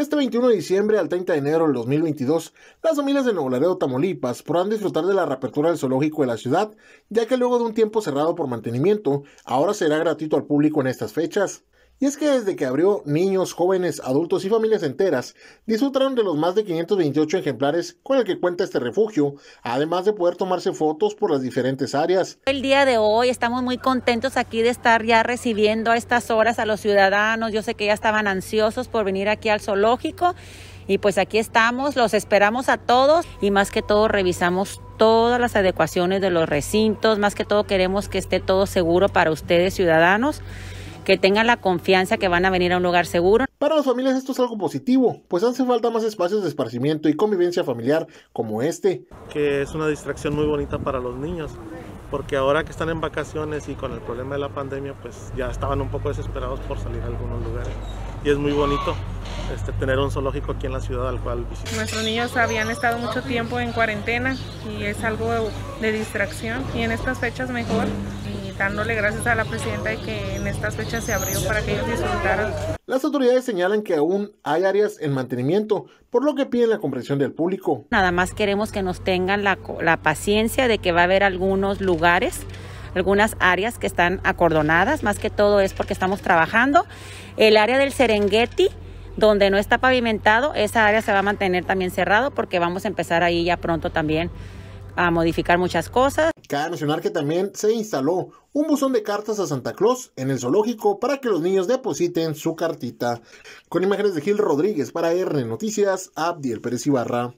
este 21 de diciembre al 30 de enero del 2022, las familias de Nuevo Laredo, Tamaulipas podrán disfrutar de la reapertura del zoológico de la ciudad, ya que luego de un tiempo cerrado por mantenimiento, ahora será gratuito al público en estas fechas. Y es que desde que abrió, niños, jóvenes, adultos y familias enteras disfrutaron de los más de 528 ejemplares con el que cuenta este refugio, además de poder tomarse fotos por las diferentes áreas. El día de hoy estamos muy contentos aquí de estar ya recibiendo a estas horas a los ciudadanos. Yo sé que ya estaban ansiosos por venir aquí al zoológico y pues aquí estamos, los esperamos a todos y más que todo revisamos todas las adecuaciones de los recintos, más que todo queremos que esté todo seguro para ustedes ciudadanos que tengan la confianza que van a venir a un lugar seguro. Para las familias esto es algo positivo, pues hace falta más espacios de esparcimiento y convivencia familiar como este. Que es una distracción muy bonita para los niños, porque ahora que están en vacaciones y con el problema de la pandemia, pues ya estaban un poco desesperados por salir a algunos lugares. Y es muy bonito este, tener un zoológico aquí en la ciudad al cual visitar. Nuestros niños habían estado mucho tiempo en cuarentena y es algo de distracción y en estas fechas mejor dándole gracias a la presidenta de que en estas fechas se abrió para que ellos disfrutaran. Las autoridades señalan que aún hay áreas en mantenimiento, por lo que piden la comprensión del público. Nada más queremos que nos tengan la, la paciencia de que va a haber algunos lugares algunas áreas que están acordonadas, más que todo es porque estamos trabajando. El área del Serengeti, donde no está pavimentado, esa área se va a mantener también cerrado porque vamos a empezar ahí ya pronto también a modificar muchas cosas. Cabe mencionar que también se instaló un buzón de cartas a Santa Claus en el zoológico para que los niños depositen su cartita. Con imágenes de Gil Rodríguez para R Noticias, Abdiel Pérez Ibarra.